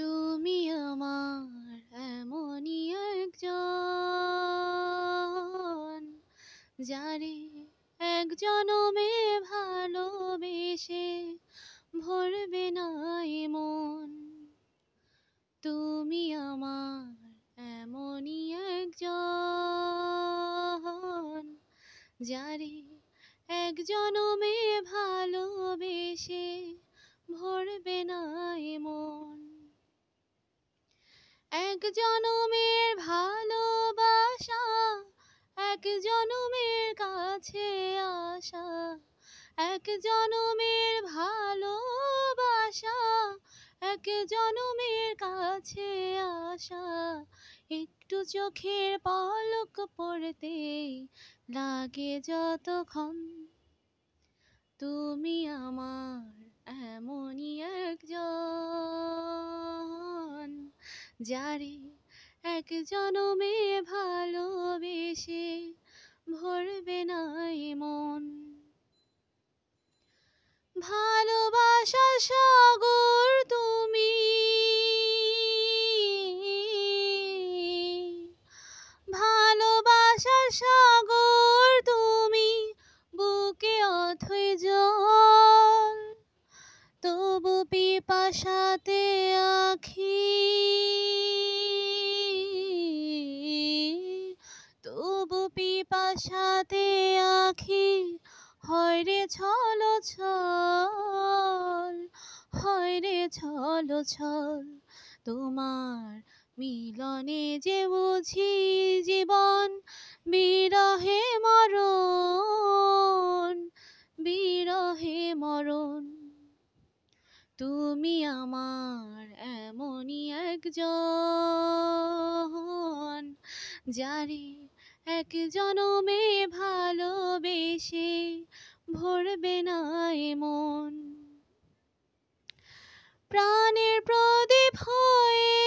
তুমি আমার এমনই একজন যারে এক জনমে ভালোবেসে ভরবে না মন তুমি আমার এমনই একজন যারে এক জনমে ভালোবেসে ভরবে এক জনমের ভালোবাসা এক জনমের কাছে আসা এক জনমের ভালোবাসা এক জনমের কাছে আসা একটু চোখের পলক পড়তে লাগে যতক্ষণ তুমি আমার এমনই যারে এক জনমে ভালোবেসে ভরবে নাই মন ভালোবাসা সাগর তুমি ভালোবাসা সাগর তুমি বুকে অথই জল তবু পিপাসা পিপাসাতে আখি হয় রে ছল ছল হয় রে ছল ছল তোমার মিলনে যে বুঝি জীবন বিরহে মরণ বিরহে মরণ তুমি আমার এমনই একজন জারি এক জনমে ভালোবেসে ভরবে না মন প্রাণের প্রদীপ হয়ে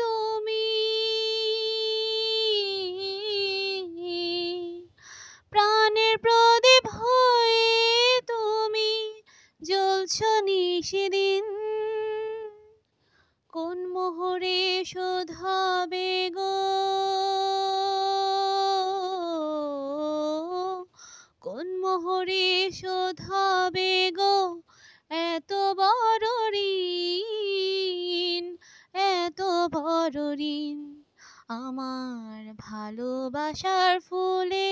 তুমি প্রাণের প্রদীপ হয়ে তুমি জ্বলছ সেদিন কোন মোহরে শোধ হবে গো ধবে হবে গো এত বড় ঋণ এত বড় ঋণ আমার ভালোবাসার ফুলে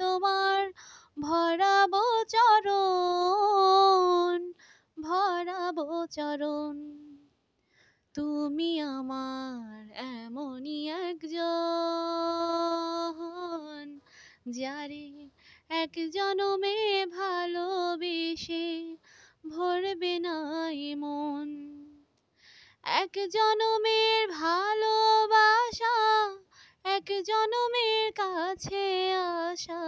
তোমার ভরাব চরণ ভরাব চরণ তুমি আমার এমনই একজন যারে এক জনমে ভালোবেসে ভরবে নাই মন এক জনমের ভালোবাসা এক জনমের কাছে আসা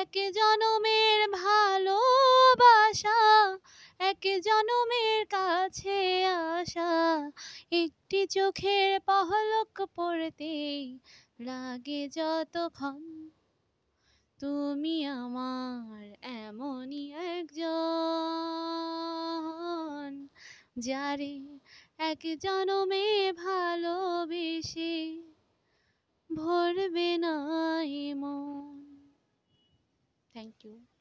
এক জনমের ভালোবাসা এক জনমের কাছে আসা একটি চোখের পহলক পড়তেই লাগে যতক্ষণ তুমি আমার এমনই একজন যারে এক জনমে ভালোবেসে ভরবে নাই মন থ্যাংক ইউ